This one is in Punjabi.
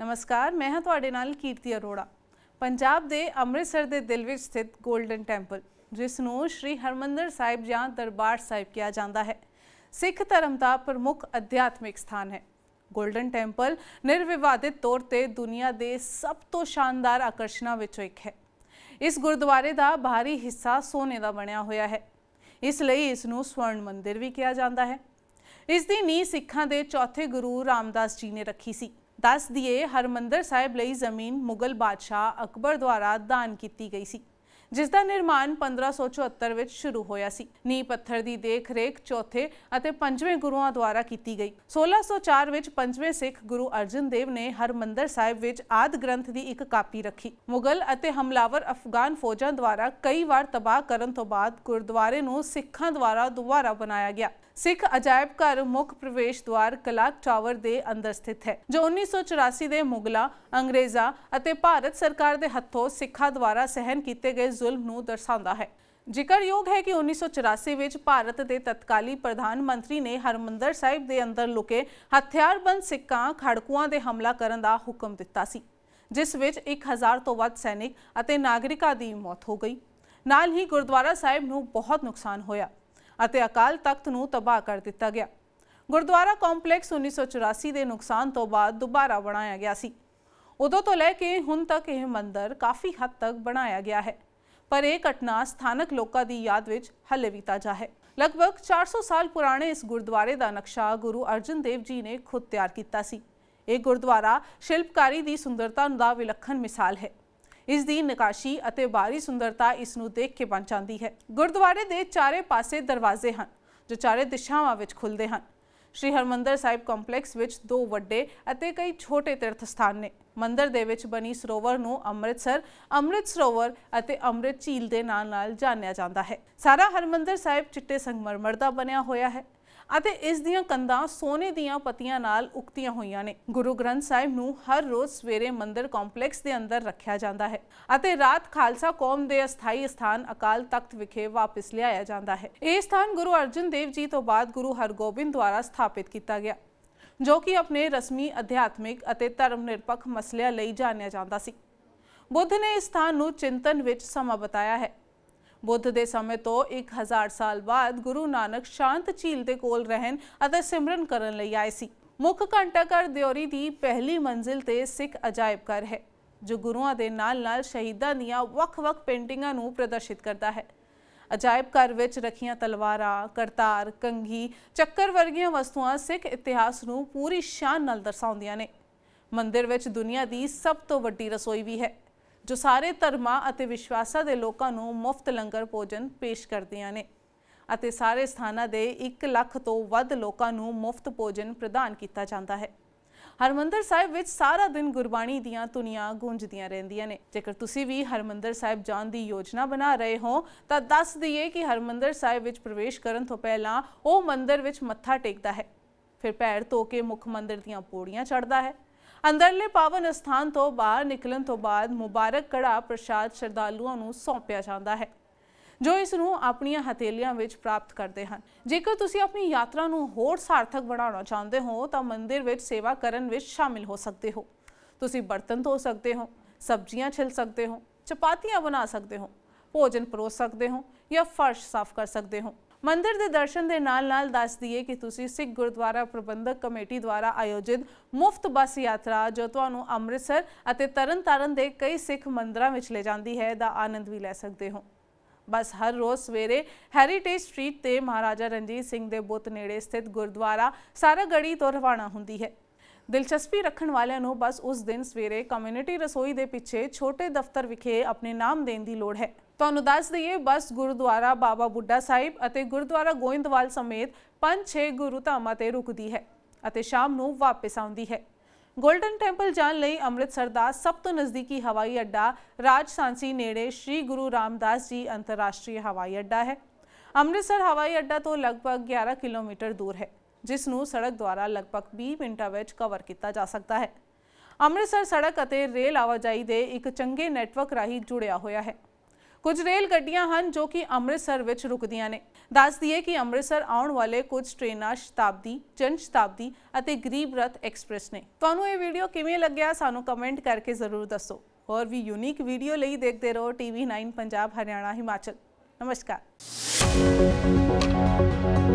ਨਮਸਕਾਰ ਮੈਂ ਹਾਂ ਤੁਹਾਡੇ ਨਾਲ ਕੀਰਤੀ ਅਰੋੜਾ ਪੰਜਾਬ ਦੇ ਅੰਮ੍ਰਿਤਸਰ ਦੇ ਦਿਲ ਵਿੱਚ ਸਥਿਤ 골ਡਨ ਟੈਂਪਲ ਜਿਸ ਨੂੰ ਸ੍ਰੀ ਹਰਮੰਦਰ ਸਾਹਿਬ ਜਾਂ ਦਰਬਾਰ ਸਾਹਿਬ ਕਿਹਾ ਜਾਂਦਾ ਹੈ ਸਿੱਖ ਧਰਮ ਦਾ ਪ੍ਰਮੁੱਖ ਅਧਿਆਤਮਿਕ ਸਥਾਨ ਹੈ 골ਡਨ ਟੈਂਪਲ ਨਿਰਵਿਵਾਦਿਤ ਤੌਰ ਤੇ ਦੁਨੀਆ ਦੇ ਸਭ ਤੋਂ ਸ਼ਾਨਦਾਰ ਆਕਰਸ਼ਣਾਂ ਵਿੱਚੋਂ ਇੱਕ ਹੈ ਇਸ ਗੁਰਦੁਆਰੇ ਦਾ ਬਾਹਰੀ ਹਿੱਸਾ ਸੋਨੇ ਦਾ ਬਣਿਆ ਹੋਇਆ ਹੈ ਇਸ ਲਈ ਇਸ ਨੂੰ ਸਵਰਨ ਮੰਦਿਰ ਵੀ ਕਿਹਾ ਜਾਂਦਾ ਹੈ ਇਸ ਦੀ ਨੀਂਹ ਸਿੱਖਾਂ ਦੇ ਚੌਥੇ ਗੁਰੂ ਰਾਮਦਾਸ ਜੀ ਨੇ ਰੱਖੀ ਸੀ ਦੱਸ ਦਈਏ ਹਰਮੰਦਰ ਸਾਹਿਬ ਲਈ ਜ਼ਮੀਨ ਮੁਗਲ ਬਾਦਸ਼ਾਹ ਅਕਬਰ ਦੁਆਰਾ ਦਾਨ ਕੀਤੀ ਗਈ ਸੀ ਜਿਸ ਦਾ ਨਿਰਮਾਣ 1574 ਵਿੱਚ ਸ਼ੁਰੂ ਹੋਇਆ ਸੀ ਨੀ ਪੱਥਰ ਦੀ ਦੇਖਰੇਖ ਚੌਥੇ ਅਤੇ ਪੰਜਵੇਂ ਗੁਰੂਆਂ ਦੁਆਰਾ ਕੀਤੀ ਗਈ 1604 ਵਿੱਚ ਪੰਜਵੇਂ ਸਿੱਖ ਗੁਰੂ ਅਰਜਨ ਦੇਵ ਨੇ ਹਰਮੰਦਰ ਸਾਹਿਬ ਵਿੱਚ ਆਦ ਗ੍ਰੰਥ ਦੀ ਇੱਕ ਕਾਪੀ ਰੱਖੀ ਮੁਗਲ ਅਤੇ ਹਮਲਾਵਰ ਅਫਗਾਨ ਫੌਜਾਂ ਦੁਆਰਾ ਕਈ ਵਾਰ ਤਬਾਹ ਕਰਨ ਤੋਂ ਬਾਅਦ ਗੁਰਦੁਆਰੇ ਨੂੰ ਸਿੱਖਾਂ ਦੁਆਰਾ ਦੁਬਾਰਾ ਬਣਾਇਆ ਗਿਆ ਸਿੱਖ ਅਜਾਇਬ ਘਰ ਮੁੱਖ ਪ੍ਰਵੇਸ਼ ਦੁਆਰ ਕਲਾਕ ਟਾਵਰ ਦੇ ਅੰਦਰ ਸਥਿਤ ਹੈ ਜੋ 1984 ਦੇ ਮੁਗਲਾ ਅੰਗਰੇਜ਼ਾਂ ਅਤੇ ਭਾਰਤ ਸਰਕਾਰ ਦੇ ਹੱਥੋਂ ਸਿੱਖਾਂ ਦੁਆਰਾ ਸਹਿਨ ਕੀਤੇ ਗਏ ਜ਼ੁਲਮ ਨੂੰ ਦਰਸਾਉਂਦਾ ਹੈ ਜ਼ਿਕਰਯੋਗ ਹੈ ਕਿ 1984 ਵਿੱਚ ਭਾਰਤ ਦੇ ਤਤਕਾਲੀ ਪ੍ਰਧਾਨ ਮੰਤਰੀ ਨੇ ਹਰਮੰਦਰ ਸਾਹਿਬ ਦੇ ਅੰਦਰ ਲੁਕੇ ਹਥਿਆਰਬੰਦ ਸਿੱਖਾਂ ਖੜਕੂਆਂ ਦੇ ਹਮਲਾ ਕਰਨ ਦਾ ਹੁਕਮ ਦਿੱਤਾ ਸੀ ਜਿਸ ਵਿੱਚ 1000 ਤੋਂ ਵੱਧ ਸੈਨਿਕ ਅਤੇ ਨਾਗਰਿਕਾਂ ਦੀ ਮੌਤ ਹੋ ਗਈ ਨਾਲ ਹੀ ਗੁਰਦੁਆਰਾ ਸਾਹਿਬ ਨੂੰ ਬਹੁਤ ਨੁਕਸਾਨ ਹੋਇਆ ਅਤੇ ਅਕਾਲ ਤਖਤ ਨੂੰ ਤਬਾਹ ਕਰ ਦਿੱਤਾ ਗਿਆ ਗੁਰਦੁਆਰਾ ਕੰਪਲੈਕਸ 1984 ਦੇ ਨੁਕਸਾਨ ਤੋਂ ਬਾਅਦ ਦੁਬਾਰਾ ਬਣਾਇਆ ਗਿਆ ਸੀ ਉਦੋਂ ਤੋਂ ਲੈ ਕੇ ਹੁਣ ਤੱਕ ਇਹ ਮੰਦਰ ਕਾਫੀ ਹੱਦ ਤੱਕ ਬਣਾਇਆ ਗਿਆ ਹੈ ਪਰ ਇਹ ਘਟਨਾ ਸਥਾਨਕ ਲੋਕਾਂ ਦੀ ਯਾਦ ਵਿੱਚ ਹਲੇ ਵੀ ਤਾਜ਼ਾ ਹੈ ਲਗਭਗ 400 ਸਾਲ ਪੁਰਾਣੇ ਇਸ ਗੁਰਦੁਆਰੇ ਦਾ ਨਕਸ਼ਾ ਗੁਰੂ ਅਰਜਨ ਦੇਵ ਜੀ ਨੇ ਖੁਦ ਤਿਆਰ ਕੀਤਾ ਸੀ ਇਹ ਗੁਰਦੁਆਰਾ ਸ਼ਿਲਪਕਾਰੀ ਦੀ ਸੁੰਦਰਤਾ ਦਾ ਵਿਲੱਖਣ ਮਿਸਾਲ ਹੈ ਇਸ ਦੀ ਨਕਾਸ਼ੀ ਅਤੇ ਬਾਹਰੀ ਸੁੰਦਰਤਾ ਇਸ ਨੂੰ ਦੇਖ ਕੇ ਬਣ ਜਾਂਦੀ ਹੈ ਗੁਰਦੁਆਰੇ ਦੇ ਚਾਰੇ ਪਾਸੇ ਦਰਵਾਜ਼ੇ ਹਨ ਜੋ ਚਾਰੇ ਦਿਸ਼ਾਵਾਂ ਵਿੱਚ ਖੁੱਲਦੇ ਹਨ ਸ਼੍ਰੀ ਹਰਮੰਦਰ ਸਾਹਿਬ ਕੰਪਲੈਕਸ ਵਿੱਚ ਦੋ ਵੱਡੇ ਅਤੇ ਕਈ ਛੋਟੇ ਤੀਰਥ ਸਥਾਨ ਨੇ ਮੰਦਰ ਦੇ ਵਿੱਚ ਬਣੀ ਸਰੋਵਰ ਨੂੰ ਅੰਮ੍ਰਿਤਸਰ ਅੰਮ੍ਰਿਤ ਸਰੋਵਰ ਅਤੇ ਅੰਮ੍ਰਿਤ ਝੀਲ ਦੇ ਨਾਂ ਨਾਲ ਜਾਣਿਆ ਜਾਂਦਾ ਹੈ ਸਾਰਾ ਹਰਮੰਦਰ ਸਾਹਿਬ ਚਿੱਟੇ ਸੰਗਮਰਮਰ ਦਾ ਬਣਿਆ ਹੋਇਆ ਹੈ ਅਤੇ ਇਸ ਦੀਆਂ ਕੰਧਾਂ ਸੋਨੇ ਦੀਆਂ ਪੱਤੀਆਂ ਨਾਲ ਉਕਤੀਆਂ ਹੋਈਆਂ ਨੇ ਗੁਰੂ ਗ੍ਰੰਥ ਸਾਹਿਬ ਨੂੰ ਹਰ ਰੋਜ਼ ਸਵੇਰੇ ਮੰਦਿਰ ਕੰਪਲੈਕਸ ਦੇ ਅੰਦਰ ਰੱਖਿਆ ਜਾਂਦਾ ਹੈ ਅਤੇ ਰਾਤ ਖਾਲਸਾ ਕੌਮ ਦੇ ਅਸਥਾਈ ਸਥਾਨ ਅਕਾਲ ਤਖਤ ਵਿਖੇ ਵਾਪਸ ਲਿਆਇਆ ਜਾਂਦਾ ਹੈ ਇਹ ਸਥਾਨ ਗੁਰੂ ਅਰਜਨ ਦੇਵ ਜੀ ਤੋਂ ਬਾਅਦ ਗੁਰੂ ਹਰਗੋਬਿੰਦ ਦੁਆਰਾ ਸਥਾਪਿਤ ਕੀਤਾ ਗਿਆ ਜੋ ਕਿ ਆਪਣੇ ਰਸਮੀ ਅਧਿਆਤਮਿਕ ਅਤੇ ਧਰਮ ਨਿਰਪੱਖ ਮਸਲਿਆਂ ਲਈ ਜਾਣਿਆ ਜਾਂਦਾ ਸੀ ਬੁੱਧ ਨੇ ਇਸ ਸਥਾਨ ਨੂੰ ਚਿੰਤਨ ਵਿੱਚ ਸਮਾਂ ਬਤਾਇਆ ਹੈ ਬੁੱਧ ਦੇ ਸਮੇਂ ਤੋਂ 1000 ਸਾਲ ਬਾਅਦ ਗੁਰੂ ਨਾਨਕ ਸ਼ਾਂਤ ਝੀਲ ਦੇ ਕੋਲ ਰਹਿਣ ਅਤੇ ਸਿਮਰਨ ਕਰਨ ਲਈ ਆਏ ਸੀ ਮੁੱਖ ਘੰਟਾਘਰ ਦਿਉਰੀ ਦੀ ਪਹਿਲੀ ਮੰਜ਼ਿਲ ਤੇ ਸਿੱਖ ਅਜਾਇਬ ਘਰ ਹੈ ਜੋ ਗੁਰੂਆਂ ਦੇ ਨਾਲ-ਨਾਲ ਸ਼ਹੀਦਾਂ ਦੀਆਂ ਵੱਖ-ਵੱਖ ਪੇਂਟਿੰਗਾਂ ਨੂੰ ਪ੍ਰਦਰਸ਼ਿਤ ਕਰਦਾ ਹੈ ਅਜਾਇਬ ਘਰ ਵਿੱਚ ਰੱਖੀਆਂ ਤਲਵਾਰਾਂ, ਕਰਤਾਰ, ਕੰਘੀ, ਚੱਕਰ ਵਰਗੀਆਂ ਵਸਤੂਆਂ ਸਿੱਖ ਇਤਿਹਾਸ ਨੂੰ ਪੂਰੀ ਸ਼ਾਨ ਨਾਲ ਦਰਸਾਉਂਦੀਆਂ ਨੇ ਮੰਦਿਰ ਵਿੱਚ ਦੁਨੀਆ ਦੀ ਸਭ ਤੋਂ ਵੱਡੀ ਰਸੋਈ ਵੀ ਹੈ ਜੋ ਸਾਰੇ ਧਰਮਾਂ ਅਤੇ ਵਿਸ਼ਵਾਸਾਂ ਦੇ ਲੋਕਾਂ ਨੂੰ ਮੁਫਤ ਲੰਗਰ ਭੋਜਨ ਪੇਸ਼ ਕਰਦੀਆਂ ਨੇ ਅਤੇ ਸਾਰੇ ਸਥਾਨਾਂ ਦੇ 1 ਲੱਖ ਤੋਂ ਵੱਧ ਲੋਕਾਂ ਨੂੰ ਮੁਫਤ ਭੋਜਨ ਪ੍ਰਦਾਨ ਕੀਤਾ ਜਾਂਦਾ ਹੈ ਹਰਮੰਦਰ ਸਾਹਿਬ ਵਿੱਚ ਸਾਰਾ ਦਿਨ ਗੁਰਬਾਣੀ ਦੀਆਂ ਤੁਨੀਆਂ ਗੂੰਜਦੀਆਂ ਰਹਿੰਦੀਆਂ ਨੇ ਜੇਕਰ ਤੁਸੀਂ ਵੀ ਹਰਮੰਦਰ ਸਾਹਿਬ ਜਾਣ ਦੀ ਯੋਜਨਾ ਬਣਾ ਰਹੇ ਹੋ ਤਾਂ ਦੱਸ ਦਈਏ ਕਿ ਹਰਮੰਦਰ ਸਾਹਿਬ ਵਿੱਚ ਪ੍ਰਵੇਸ਼ ਕਰਨ ਤੋਂ ਪਹਿਲਾਂ ਉਹ ਮੰਦਰ ਵਿੱਚ ਮੱਥਾ ਟੇਕਦਾ ਹੈ ਫਿਰ ਪੈਰ ਧੋ ਕੇ ਮੁੱਖ ਮੰਦਰ ਦੀਆਂ ਪੌੜੀਆਂ ਚੜ੍ਹਦਾ ਹੈ ਅੰਦਰਲੇ ਪਾਵਨ ਸਥਾਨ ਤੋਂ ਬਾਹਰ ਨਿਕਲਣ ਤੋਂ ਬਾਅਦ ਮੁਬਾਰਕ ਕੜਾ ਪ੍ਰਸ਼ਾਦ ਸ਼ਰਧਾਲੂਆਂ ਨੂੰ ਸੌਂਪਿਆ ਜਾਂਦਾ ਹੈ ਜੋ ਇਸ ਨੂੰ ਆਪਣੀਆਂ ਹਥੇਲੀਆਂ ਵਿੱਚ ਪ੍ਰਾਪਤ ਕਰਦੇ ਹਨ ਜੇਕਰ ਤੁਸੀਂ ਆਪਣੀ ਯਾਤਰਾ ਨੂੰ ਹੋਰ ਸਾਰਥਕ ਬਣਾਉਣਾ ਚਾਹੁੰਦੇ ਹੋ ਤਾਂ ਮੰਦਿਰ ਵਿੱਚ ਸੇਵਾ ਕਰਨ ਵਿੱਚ ਸ਼ਾਮਿਲ ਹੋ ਸਕਦੇ ਹੋ ਤੁਸੀਂ ਬਰਤਨ ਧੋ ਸਕਦੇ ਹੋ ਸਬਜ਼ੀਆਂ ਛਿਲ ਸਕਦੇ ਹੋ ਚਪਾਤੀਆਂ ਬਣਾ ਸਕਦੇ ਹੋ ਭੋਜਨ ਪਰੋਸ ਸਕਦੇ ਹੋ ਜਾਂ ਫਰਸ਼ ਸਾਫ਼ ਕਰ ਸਕਦੇ ਹੋ ਮੰਦਿਰ ਦੇ ਦਰਸ਼ਨ ਦੇ ਨਾਲ-ਨਾਲ ਦੱਸ ਦਈਏ ਕਿ ਤੁਸੀਂ ਸਿੱਖ ਗੁਰਦੁਆਰਾ ਪ੍ਰਬੰਧਕ ਕਮੇਟੀ ਦੁਆਰਾ ਆਯੋਜਿਤ ਮੁਫਤ ਬੱਸ ਯਾਤਰਾ ਜੋ ਤੁਹਾਨੂੰ ਅੰਮ੍ਰਿਤਸਰ ਅਤੇ ਤਰਨਤਾਰਨ ਦੇ ਕਈ ਸਿੱਖ ਮੰਦਰਾਂ ਵਿੱਚ ਲੈ ਜਾਂਦੀ ਹੈ ਦਾ ਆਨੰਦ ਵੀ ਲੈ ਸਕਦੇ ਹੋ ਬਸ ਹਰ ਰੋਜ਼ ਸਵੇਰੇ ਹੈਰੀਟੇਜ ਸਟਰੀਟ ਤੇ ਮਹਾਰਾਜਾ ਰਣਜੀਤ ਸਿੰਘ ਦੇ ਬੁੱਤ ਨੇੜੇ ਸਥਿਤ ਗੁਰਦੁਆਰਾ ਗੜੀ ਤੋਂ ਰਵਾਨਾ ਹੁੰਦੀ ਹੈ ਦਿਲਚਸਪੀ ਰੱਖਣ ਵਾਲਿਆਂ ਨੂੰ ਬਸ ਉਸ ਦਿਨ ਸਵੇਰੇ ਕਮਿਊਨਿਟੀ ਰਸੋਈ ਦੇ ਪਿੱਛੇ ਛੋਟੇ ਦਫ਼ਤਰ ਵਿਖੇ ਆਪਣੇ ਨਾਮ ਦੇਣ ਦੀ ਲੋੜ ਹੈ ਤੁਹਾਨੂੰ ਦੱਸ ਦਈਏ ਬਸ ਗੁਰਦੁਆਰਾ ਬਾਬਾ ਬੁੱਢਾ ਸਾਹਿਬ ਅਤੇ ਗੁਰਦੁਆਰਾ ਗੋਇੰਦਵਾਲ ਸਮੇਤ ਪੰਜ ਛੇ ਗੁਰੂ ਧਾਮਾਂ ਤੇ ਰੁਕਦੀ ਹੈ ਅਤੇ ਸ਼ਾਮ ਨੂੰ ਵਾਪਸ ਆਉਂਦੀ ਹੈ ਗੋਲਡਨ ਟੈਂਪਲ ਜਾਣ ਲਈ ਅੰਮ੍ਰਿਤਸਰ ਦਾ ਸਭ ਤੋਂ ਨਜ਼ਦੀਕੀ ਹਵਾਈ ਅੱਡਾ ਰਾਜਸਾਂਸੀ ਨੇੜੇ ਸ੍ਰੀ ਗੁਰੂ ਰਾਮਦਾਸ ਜੀ ਅੰਤਰਰਾਸ਼ਟਰੀ ਹਵਾਈ ਅੱਡਾ ਹੈ ਅੰਮ੍ਰਿਤਸਰ ਹਵਾਈ ਅੱਡਾ ਤੋਂ ਲਗਭਗ 11 ਕਿਲੋਮੀਟਰ ਦੂਰ ਹੈ ਜਿਸ ਨੂੰ ਸੜਕ ਦੁਆਰਾ ਲਗਭਗ 20 ਮਿੰਟਾਂ ਵਿੱਚ ਕਵਰ ਕੀਤਾ ਜਾ ਸਕਦਾ ਹੈ ਅੰਮ੍ਰਿਤਸਰ ਸੜਕ ਅਤੇ ਰੇਲ ਆਵਾਜਾਈ ਦੇ ਇੱਕ ਚੰਗੇ ਨੈਟਵਰਕ ਰਾਹੀਂ ਜੁੜਿਆ ਹੋਇਆ ਹੈ ਕੁਝ ਰੇਲ ਗੱਡੀਆਂ ਹਨ ਜੋ ਕਿ ਅੰਮ੍ਰਿਤਸਰ ਵਿੱਚ ਰੁਕਦੀਆਂ ਨੇ ਦੱਸ ਦਈਏ ਕਿ ਅੰਮ੍ਰਿਤਸਰ ਆਉਣ ਵਾਲੇ ਕੁਝ ਟ੍ਰੇਨਾਂ ਸ਼ਤਾਬਦੀ ਜਨ ਸ਼ਤਾਬਦੀ ਅਤੇ ਗਰੀਬ ਰਥ ਐਕਸਪ੍ਰੈਸ ਨੇ ਤੁਹਾਨੂੰ ਇਹ ਵੀਡੀਓ ਕਿਵੇਂ ਲੱਗਿਆ ਸਾਨੂੰ ਕਮੈਂਟ ਕਰਕੇ ਜ਼ਰੂਰ ਦੱਸੋ ਹੋਰ ਵੀ ਯੂਨੀਕ ਵੀਡੀਓ ਲਈ ਦੇਖਦੇ ਰਹੋ ਟੀਵੀ 9 ਪੰਜਾਬ ਹਰਿਆਣਾ ਹਿਮਾਚਲ ਨਮਸਕਾਰ